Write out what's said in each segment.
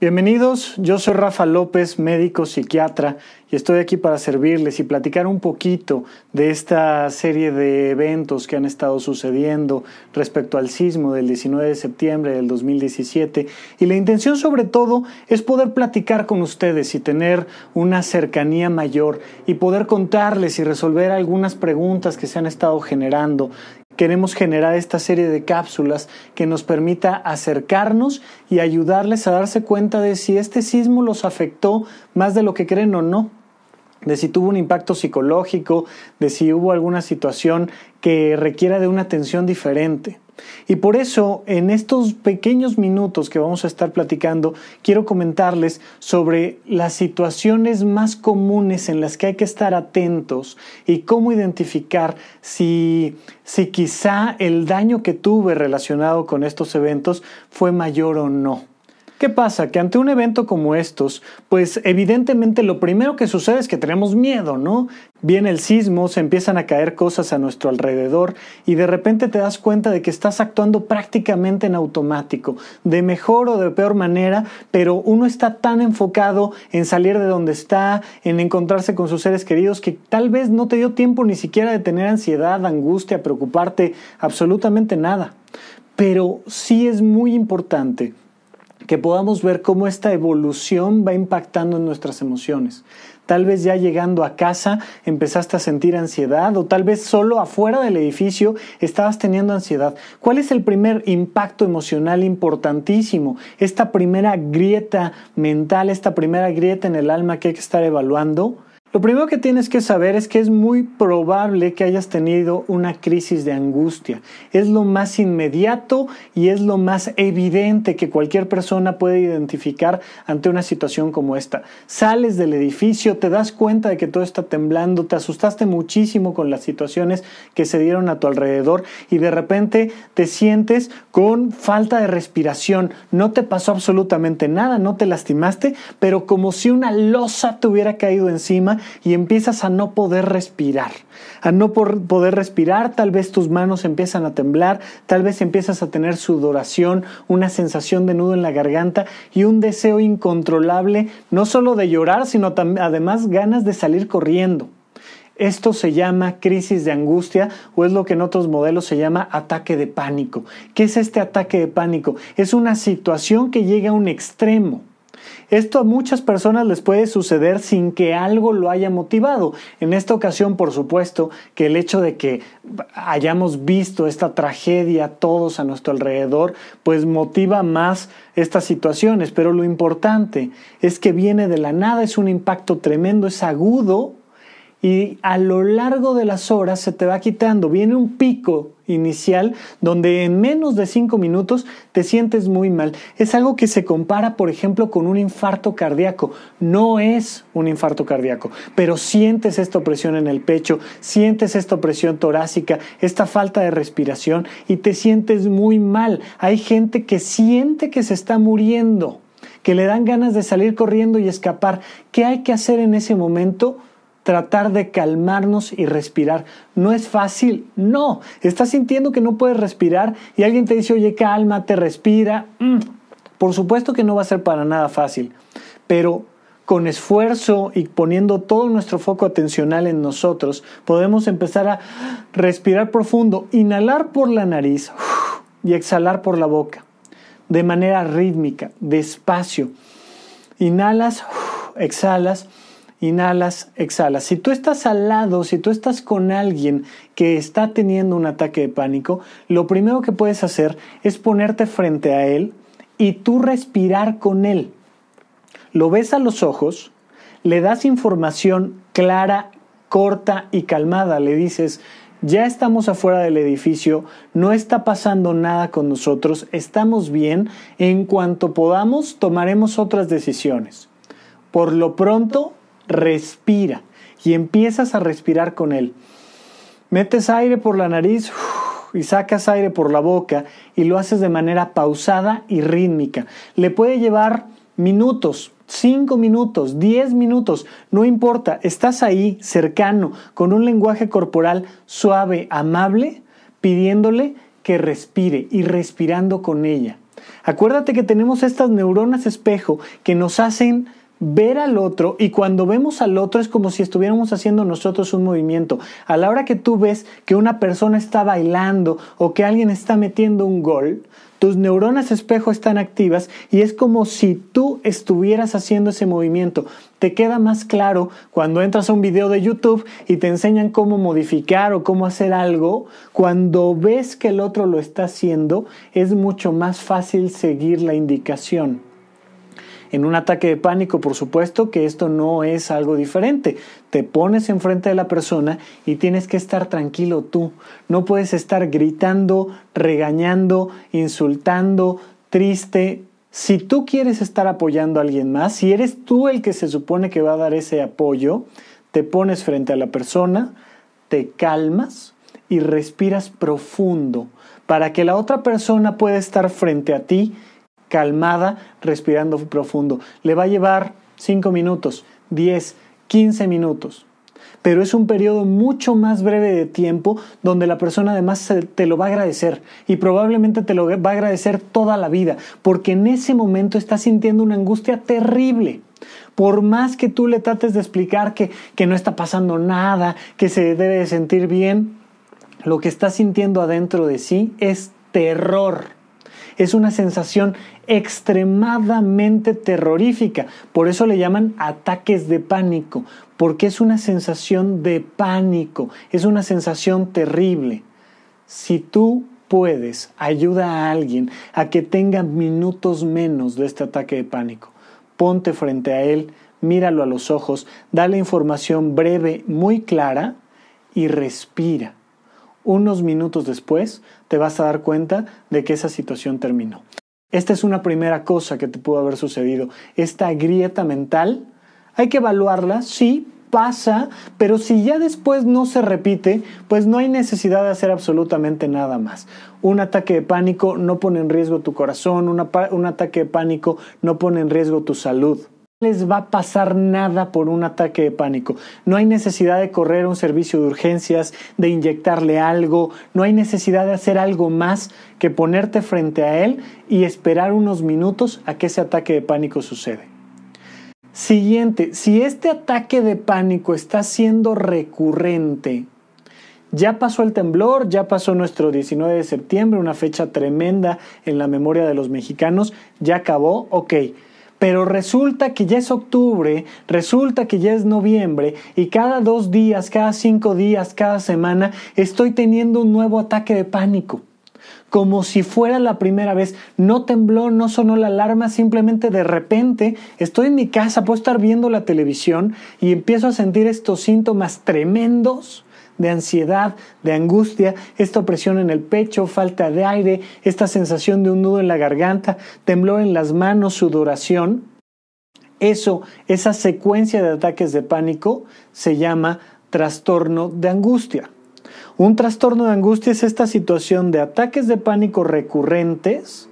Bienvenidos, yo soy Rafa López, médico psiquiatra, y estoy aquí para servirles y platicar un poquito de esta serie de eventos que han estado sucediendo respecto al sismo del 19 de septiembre del 2017. Y la intención sobre todo es poder platicar con ustedes y tener una cercanía mayor y poder contarles y resolver algunas preguntas que se han estado generando queremos generar esta serie de cápsulas que nos permita acercarnos y ayudarles a darse cuenta de si este sismo los afectó más de lo que creen o no de si tuvo un impacto psicológico, de si hubo alguna situación que requiera de una atención diferente. Y por eso, en estos pequeños minutos que vamos a estar platicando, quiero comentarles sobre las situaciones más comunes en las que hay que estar atentos y cómo identificar si, si quizá el daño que tuve relacionado con estos eventos fue mayor o no. ¿Qué pasa? Que ante un evento como estos, pues evidentemente lo primero que sucede es que tenemos miedo, ¿no? Viene el sismo, se empiezan a caer cosas a nuestro alrededor y de repente te das cuenta de que estás actuando prácticamente en automático, de mejor o de peor manera, pero uno está tan enfocado en salir de donde está, en encontrarse con sus seres queridos, que tal vez no te dio tiempo ni siquiera de tener ansiedad, angustia, preocuparte, absolutamente nada. Pero sí es muy importante que podamos ver cómo esta evolución va impactando en nuestras emociones. Tal vez ya llegando a casa empezaste a sentir ansiedad o tal vez solo afuera del edificio estabas teniendo ansiedad. ¿Cuál es el primer impacto emocional importantísimo? Esta primera grieta mental, esta primera grieta en el alma que hay que estar evaluando lo primero que tienes que saber es que es muy probable que hayas tenido una crisis de angustia. Es lo más inmediato y es lo más evidente que cualquier persona puede identificar ante una situación como esta. Sales del edificio, te das cuenta de que todo está temblando, te asustaste muchísimo con las situaciones que se dieron a tu alrededor y de repente te sientes con falta de respiración. No te pasó absolutamente nada, no te lastimaste, pero como si una losa te hubiera caído encima y empiezas a no poder respirar. A no poder respirar, tal vez tus manos empiezan a temblar, tal vez empiezas a tener sudoración, una sensación de nudo en la garganta y un deseo incontrolable, no solo de llorar, sino además ganas de salir corriendo. Esto se llama crisis de angustia o es lo que en otros modelos se llama ataque de pánico. ¿Qué es este ataque de pánico? Es una situación que llega a un extremo esto a muchas personas les puede suceder sin que algo lo haya motivado. En esta ocasión, por supuesto, que el hecho de que hayamos visto esta tragedia todos a nuestro alrededor, pues motiva más estas situaciones. Pero lo importante es que viene de la nada, es un impacto tremendo, es agudo y a lo largo de las horas se te va quitando. Viene un pico inicial donde en menos de cinco minutos te sientes muy mal. Es algo que se compara, por ejemplo, con un infarto cardíaco. No es un infarto cardíaco, pero sientes esta opresión en el pecho, sientes esta opresión torácica, esta falta de respiración y te sientes muy mal. Hay gente que siente que se está muriendo, que le dan ganas de salir corriendo y escapar. ¿Qué hay que hacer en ese momento? tratar de calmarnos y respirar. No es fácil, no. Estás sintiendo que no puedes respirar y alguien te dice, oye, cálmate, respira. Mm, por supuesto que no va a ser para nada fácil, pero con esfuerzo y poniendo todo nuestro foco atencional en nosotros, podemos empezar a respirar profundo, inhalar por la nariz y exhalar por la boca, de manera rítmica, despacio. Inhalas, exhalas Inhalas, exhalas. Si tú estás al lado, si tú estás con alguien que está teniendo un ataque de pánico, lo primero que puedes hacer es ponerte frente a él y tú respirar con él. Lo ves a los ojos, le das información clara, corta y calmada. Le dices, ya estamos afuera del edificio, no está pasando nada con nosotros, estamos bien, en cuanto podamos tomaremos otras decisiones. Por lo pronto, respira y empiezas a respirar con él. Metes aire por la nariz y sacas aire por la boca y lo haces de manera pausada y rítmica. Le puede llevar minutos, 5 minutos, 10 minutos, no importa, estás ahí cercano, con un lenguaje corporal suave, amable, pidiéndole que respire y respirando con ella. Acuérdate que tenemos estas neuronas espejo que nos hacen ver al otro y cuando vemos al otro es como si estuviéramos haciendo nosotros un movimiento. A la hora que tú ves que una persona está bailando o que alguien está metiendo un gol, tus neuronas espejo están activas y es como si tú estuvieras haciendo ese movimiento. Te queda más claro cuando entras a un video de YouTube y te enseñan cómo modificar o cómo hacer algo. Cuando ves que el otro lo está haciendo, es mucho más fácil seguir la indicación. En un ataque de pánico, por supuesto que esto no es algo diferente. Te pones enfrente de la persona y tienes que estar tranquilo tú. No puedes estar gritando, regañando, insultando, triste, si tú quieres estar apoyando a alguien más, si eres tú el que se supone que va a dar ese apoyo, te pones frente a la persona, te calmas y respiras profundo para que la otra persona pueda estar frente a ti calmada, respirando profundo. Le va a llevar 5 minutos, 10, 15 minutos. Pero es un periodo mucho más breve de tiempo donde la persona además te lo va a agradecer y probablemente te lo va a agradecer toda la vida, porque en ese momento está sintiendo una angustia terrible. Por más que tú le trates de explicar que, que no está pasando nada, que se debe sentir bien, lo que está sintiendo adentro de sí es terror es una sensación extremadamente terrorífica. Por eso le llaman ataques de pánico, porque es una sensación de pánico, es una sensación terrible. Si tú puedes, ayuda a alguien a que tenga minutos menos de este ataque de pánico. Ponte frente a él, míralo a los ojos, dale información breve, muy clara y respira unos minutos después te vas a dar cuenta de que esa situación terminó. Esta es una primera cosa que te pudo haber sucedido. Esta grieta mental, hay que evaluarla, sí, pasa, pero si ya después no se repite, pues no hay necesidad de hacer absolutamente nada más. Un ataque de pánico no pone en riesgo tu corazón, un ataque de pánico no pone en riesgo tu salud les va a pasar nada por un ataque de pánico. No hay necesidad de correr a un servicio de urgencias, de inyectarle algo, no hay necesidad de hacer algo más que ponerte frente a él y esperar unos minutos a que ese ataque de pánico sucede. Siguiente, si este ataque de pánico está siendo recurrente, ya pasó el temblor, ya pasó nuestro 19 de septiembre, una fecha tremenda en la memoria de los mexicanos, ya acabó, ok pero resulta que ya es octubre, resulta que ya es noviembre y cada dos días, cada cinco días, cada semana estoy teniendo un nuevo ataque de pánico. Como si fuera la primera vez, no tembló, no sonó la alarma, simplemente de repente estoy en mi casa, puedo estar viendo la televisión y empiezo a sentir estos síntomas tremendos de ansiedad, de angustia, esta opresión en el pecho, falta de aire, esta sensación de un nudo en la garganta, temblor en las manos, sudoración. Eso, esa secuencia de ataques de pánico se llama trastorno de angustia. Un trastorno de angustia es esta situación de ataques de pánico recurrentes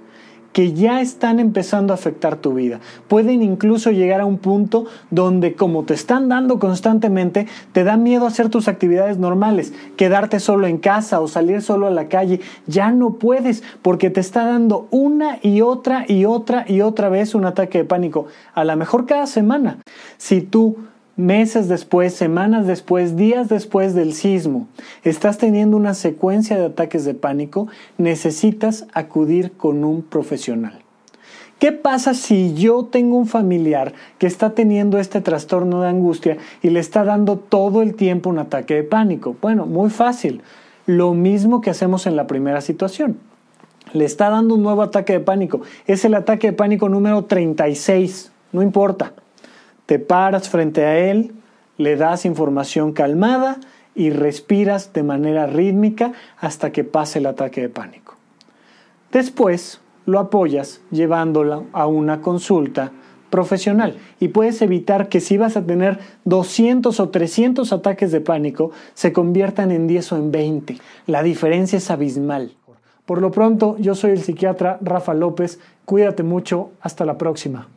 que ya están empezando a afectar tu vida. Pueden incluso llegar a un punto donde como te están dando constantemente, te da miedo hacer tus actividades normales, quedarte solo en casa o salir solo a la calle. Ya no puedes porque te está dando una y otra y otra y otra vez un ataque de pánico, a lo mejor cada semana. Si tú meses después, semanas después, días después del sismo, estás teniendo una secuencia de ataques de pánico, necesitas acudir con un profesional. ¿Qué pasa si yo tengo un familiar que está teniendo este trastorno de angustia y le está dando todo el tiempo un ataque de pánico? Bueno, muy fácil. Lo mismo que hacemos en la primera situación. Le está dando un nuevo ataque de pánico. Es el ataque de pánico número 36. No importa te paras frente a Él, le das información calmada y respiras de manera rítmica hasta que pase el ataque de pánico. Después lo apoyas llevándolo a una consulta profesional y puedes evitar que si vas a tener 200 o 300 ataques de pánico se conviertan en 10 o en 20. La diferencia es abismal. Por lo pronto, yo soy el psiquiatra Rafa López. Cuídate mucho. Hasta la próxima.